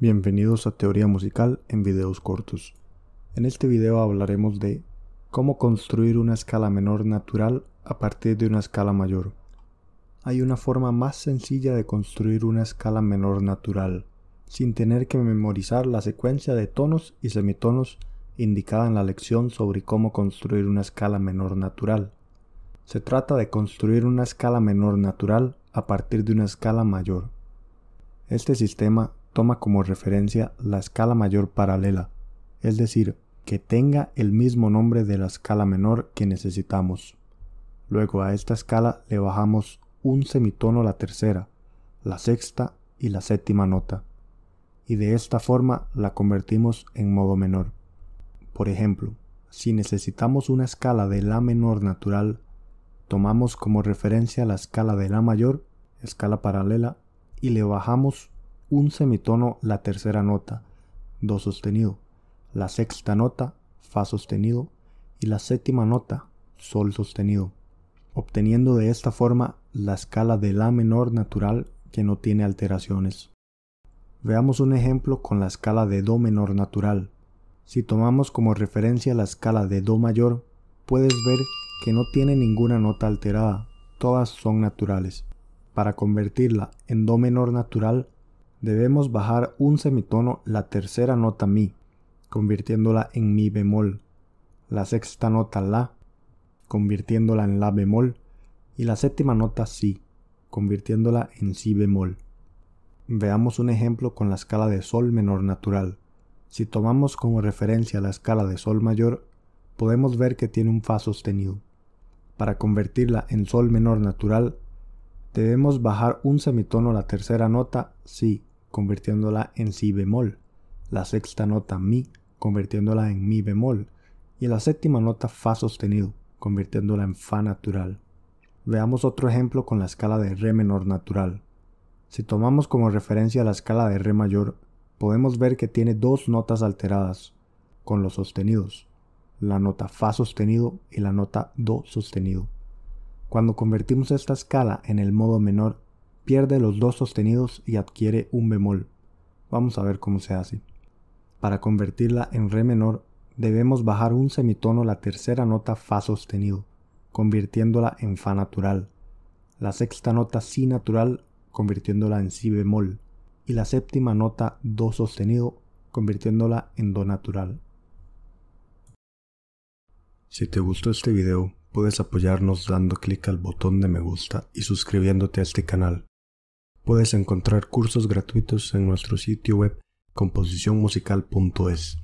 Bienvenidos a Teoría Musical en videos cortos. En este video hablaremos de cómo construir una escala menor natural a partir de una escala mayor. Hay una forma más sencilla de construir una escala menor natural, sin tener que memorizar la secuencia de tonos y semitonos indicada en la lección sobre cómo construir una escala menor natural. Se trata de construir una escala menor natural a partir de una escala mayor. Este sistema toma como referencia la escala mayor paralela, es decir, que tenga el mismo nombre de la escala menor que necesitamos. Luego a esta escala le bajamos un semitono la tercera, la sexta y la séptima nota, y de esta forma la convertimos en modo menor. Por ejemplo, si necesitamos una escala de La menor natural, tomamos como referencia la escala de La mayor, escala paralela, y le bajamos un semitono la tercera nota, do sostenido, la sexta nota, fa sostenido y la séptima nota, sol sostenido, obteniendo de esta forma la escala de la menor natural que no tiene alteraciones. Veamos un ejemplo con la escala de do menor natural. Si tomamos como referencia la escala de do mayor, puedes ver que no tiene ninguna nota alterada, todas son naturales. Para convertirla en do menor natural, debemos bajar un semitono la tercera nota mi, convirtiéndola en mi bemol, la sexta nota la, convirtiéndola en la bemol, y la séptima nota si, convirtiéndola en si bemol. Veamos un ejemplo con la escala de sol menor natural. Si tomamos como referencia la escala de sol mayor, podemos ver que tiene un fa sostenido. Para convertirla en sol menor natural, debemos bajar un semitono la tercera nota si convirtiéndola en si bemol, la sexta nota mi, convirtiéndola en mi bemol, y la séptima nota fa sostenido, convirtiéndola en fa natural. Veamos otro ejemplo con la escala de re menor natural. Si tomamos como referencia la escala de re mayor, podemos ver que tiene dos notas alteradas con los sostenidos, la nota fa sostenido y la nota do sostenido. Cuando convertimos esta escala en el modo menor, pierde los dos sostenidos y adquiere un bemol. Vamos a ver cómo se hace. Para convertirla en re menor, debemos bajar un semitono la tercera nota fa sostenido, convirtiéndola en fa natural. La sexta nota si natural, convirtiéndola en si bemol. Y la séptima nota do sostenido, convirtiéndola en do natural. Si te gustó este video, puedes apoyarnos dando clic al botón de me gusta y suscribiéndote a este canal. Puedes encontrar cursos gratuitos en nuestro sitio web composicionmusical.es.